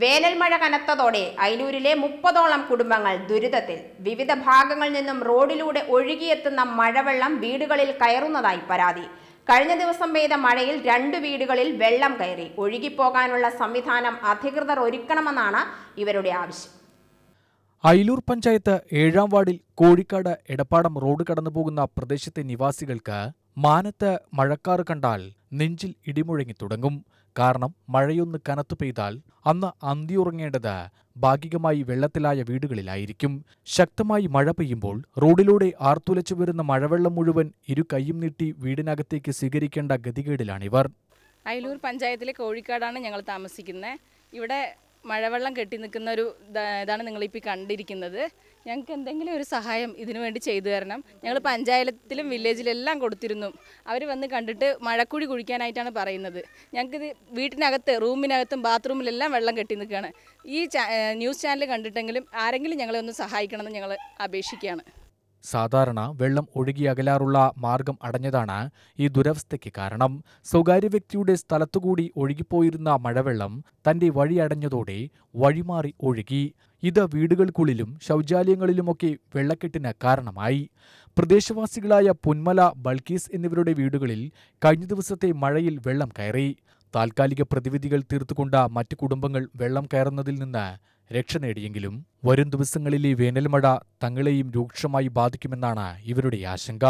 വേനൽ മഴ കനത്തതോടെ അയിലൂരിലെ മുപ്പതോളം കുടുംബങ്ങൾ ദുരിതത്തിൽ വിവിധ ഭാഗങ്ങളിൽ നിന്നും റോഡിലൂടെ ഒഴുകിയെത്തുന്ന മഴവെള്ളം വീടുകളിൽ കയറുന്നതായി പരാതി കഴിഞ്ഞ ദിവസം പെയ്ത മഴയിൽ രണ്ട് വീടുകളിൽ വെള്ളം കയറി ഒഴുകിപ്പോകാനുള്ള സംവിധാനം അധികൃതർ ഒരുക്കണമെന്നാണ് ഇവരുടെ ആവശ്യം അയിലൂർ പഞ്ചായത്ത് ഏഴാം വാർഡിൽ കോഴിക്കാട് എടപ്പാടം റോഡ് കടന്നു പ്രദേശത്തെ നിവാസികൾക്ക് മാനത്ത് മഴക്കാറ് കണ്ടാൽ നെഞ്ചിൽ ഇടിമുഴങ്ങി തുടങ്ങും കാരണം മഴയൊന്ന് കനത്തു പെയ്താൽ അന്ന് അന്തിയുറങ്ങേണ്ടത് ഭാഗികമായി വെള്ളത്തിലായ വീടുകളിലായിരിക്കും ശക്തമായി മഴ പെയ്യുമ്പോൾ റോഡിലൂടെ ആർത്തുലച്ചു വരുന്ന മഴവെള്ളം മുഴുവൻ ഇരു കൈയും നീട്ടി വീടിനകത്തേക്ക് സ്വീകരിക്കേണ്ട ഗതികേടിലാണിവർ അയലൂർ പഞ്ചായത്തിലെ കോഴിക്കാടാണ് ഞങ്ങൾ താമസിക്കുന്നത് ഇവിടെ മഴവെള്ളം കെട്ടി നിൽക്കുന്ന ഒരു ഇതാണ് നിങ്ങളിപ്പോൾ കണ്ടിരിക്കുന്നത് ഞങ്ങൾക്ക് എന്തെങ്കിലും ഒരു സഹായം ഇതിനു വേണ്ടി ചെയ്തു തരണം ഞങ്ങൾ പഞ്ചായത്തിലും വില്ലേജിലെല്ലാം കൊടുത്തിരുന്നു അവർ വന്ന് കണ്ടിട്ട് മഴക്കുഴി കുഴിക്കാനായിട്ടാണ് പറയുന്നത് ഞങ്ങൾക്കിത് വീട്ടിനകത്ത് റൂമിനകത്തും ബാത്റൂമിലെല്ലാം വെള്ളം കെട്ടി നിൽക്കുകയാണ് ഈ ന്യൂസ് ചാനൽ കണ്ടിട്ടെങ്കിലും ആരെങ്കിലും ഞങ്ങളെ ഒന്ന് സഹായിക്കണമെന്ന് ഞങ്ങൾ അപേക്ഷിക്കുകയാണ് സാധാരണ വെള്ളം ഒഴുകിയകലാറുള്ള മാർഗം അടഞ്ഞതാണ് ഈ ദുരവസ്ഥയ്ക്ക് കാരണം സ്വകാര്യ വ്യക്തിയുടെ സ്ഥലത്തുകൂടി ഒഴുകിപ്പോയിരുന്ന മഴവെള്ളം തന്റെ വഴി അടഞ്ഞതോടെ വഴിമാറി ഒഴുകി ഇത് വീടുകൾക്കുള്ളിലും ശൗചാലയങ്ങളിലുമൊക്കെ വെള്ളക്കെട്ടിന് കാരണമായി പ്രദേശവാസികളായ പുന്മല ബൾക്കീസ് എന്നിവരുടെ വീടുകളിൽ കഴിഞ്ഞ ദിവസത്തെ മഴയിൽ വെള്ളം കയറി താൽക്കാലിക പ്രതിവിധികൾ തീർത്തുകൊണ്ട മറ്റു കുടുംബങ്ങൾ വെള്ളം കയറുന്നതിൽ നിന്ന് രക്ഷ നേടിയെങ്കിലും വരും ദിവസങ്ങളിലെ വേനൽമഴ തങ്ങളെയും രൂക്ഷമായി ബാധിക്കുമെന്നാണ് ഇവരുടെ ആശങ്ക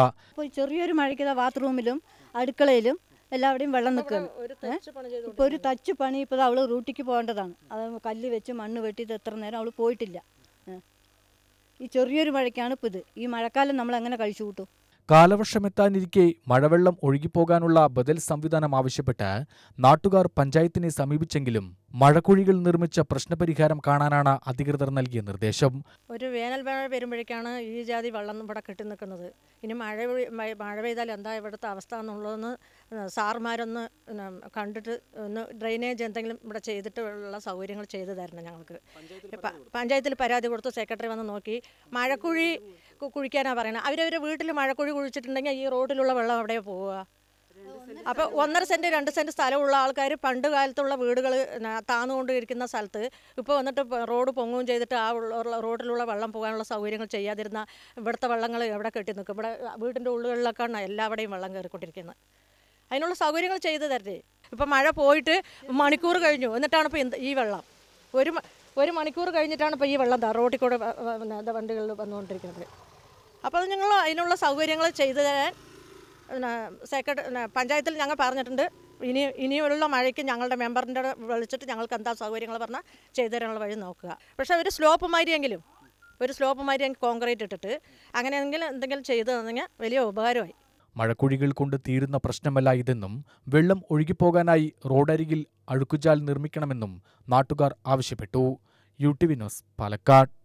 ചെറിയൊരു മഴയ്ക്ക് ബാത്റൂമിലും അടുക്കളയിലും എല്ലാവരുടെയും വെള്ളം നിൽക്കും ഇപ്പോൾ ഒരു തച്ച് പണി ഇപ്പോൾ അവൾ റൂട്ടിക്ക് പോകേണ്ടതാണ് അത് കല്ല് വെച്ച് മണ്ണ് വെട്ടിയിട്ട് എത്ര നേരം അവൾ പോയിട്ടില്ല ഈ ചെറിയൊരു മഴയ്ക്കാണ് ഇപ്പോൾ ഇത് ഈ മഴക്കാലം നമ്മൾ എങ്ങനെ കഴിച്ചു കൂട്ടും കാലവർഷമെത്താനിരിക്കെ മഴവെള്ളം ഒഴുകിപ്പോകാനുള്ള ബദൽ സംവിധാനം ആവശ്യപ്പെട്ട് നാട്ടുകാർ പഞ്ചായത്തിനെ സമീപിച്ചെങ്കിലും മഴക്കുഴികൾ നിർമ്മിച്ച പ്രശ്നപരിഹാരം കാണാനാണ് അധികൃതർ നൽകിയ നിർദ്ദേശം ഒരു വേനൽ മഴ വരുമ്പോഴേക്കാണ് ഈ ജാതി വെള്ളം ഇവിടെ കെട്ടി നിൽക്കുന്നത് ഇനി മഴ മഴ പെയ്താൽ എന്താ ഇവിടുത്തെ അവസ്ഥ എന്നുള്ളതെന്ന് സാർമാരൊന്ന് കണ്ടിട്ട് ഒന്ന് ഡ്രെയിനേജ് എന്തെങ്കിലും ഇവിടെ ചെയ്തിട്ടുള്ള സൗകര്യങ്ങൾ ചെയ്തു തരണം ഞങ്ങൾക്ക് പഞ്ചായത്തിൽ പരാതി കൊടുത്ത് സെക്രട്ടറി വന്ന് നോക്കി മഴക്കുഴി കുഴിക്കാനാണ് പറയുന്നത് അവരവരെ വീട്ടിൽ മഴക്കുഴി കുഴിച്ചിട്ടുണ്ടെങ്കിൽ ഈ റോഡിലുള്ള വെള്ളം അവിടെ പോവുക അപ്പോൾ ഒന്നര സെൻറ്റ് രണ്ട് സെൻറ്റ് സ്ഥലമുള്ള ആൾക്കാർ പണ്ട് കാലത്തുള്ള വീടുകൾ താന്നുകൊണ്ടിരിക്കുന്ന സ്ഥലത്ത് ഇപ്പോൾ വന്നിട്ട് റോഡ് പൊങ്ങുകയും ചെയ്തിട്ട് ആ റോഡിലുള്ള വെള്ളം പോകാനുള്ള സൗകര്യങ്ങൾ ചെയ്യാതിരുന്ന ഇവിടുത്തെ വെള്ളങ്ങൾ എവിടെ കെട്ടി നിൽക്കും ഇവിടെ വീടിൻ്റെ ഉള്ളുകളിലൊക്കെയാണ് എല്ലാവിടെയും വെള്ളം കയറിക്കൊണ്ടിരിക്കുന്നത് അതിനുള്ള സൗകര്യങ്ങൾ ചെയ്തു തരട്ടെ ഇപ്പം മഴ പോയിട്ട് മണിക്കൂർ കഴിഞ്ഞു എന്നിട്ടാണ് ഇപ്പോൾ ഈ വെള്ളം ഒരു ഒരു മണിക്കൂർ കഴിഞ്ഞിട്ടാണ് ഇപ്പോൾ ഈ വെള്ളം റോട്ടിൽ കൂടെ വണ്ടികളിൽ വന്നുകൊണ്ടിരിക്കുന്നത് അപ്പോൾ അത് ഞങ്ങൾ അതിനുള്ള സൗകര്യങ്ങൾ ചെയ്തു തരാൻ സെക്രട്ടറി പഞ്ചായത്തിൽ ഞങ്ങൾ പറഞ്ഞിട്ടുണ്ട് ഇനി ഇനിയുള്ള മഴയ്ക്ക് ഞങ്ങളുടെ മെമ്പറിൻ്റെ വിളിച്ചിട്ട് ഞങ്ങൾക്ക് എന്താ സൗകര്യങ്ങൾ പറഞ്ഞാൽ ചെയ്തു തരാനുള്ള വഴി നോക്കുക പക്ഷേ ഒരു സ്ലോപ്പ് മാതിരിയെങ്കിലും ഒരു സ്ലോപ്പ് മാതിരി കോൺക്രീറ്റ് ഇട്ടിട്ട് അങ്ങനെയെങ്കിലും എന്തെങ്കിലും ചെയ്തു തന്നെങ്കിൽ വലിയ ഉപകാരമായി മഴക്കുഴികൾ കൊണ്ട് തീരുന്ന പ്രശ്നമല്ല ഇതെന്നും വെള്ളം ഒഴുകിപ്പോകാനായി റോഡരികിൽ അഴുക്കുചാൽ നിർമ്മിക്കണമെന്നും നാട്ടുകാർ ആവശ്യപ്പെട്ടു യു ടി വിനോസ് ന്യൂസ് പാലക്കാട്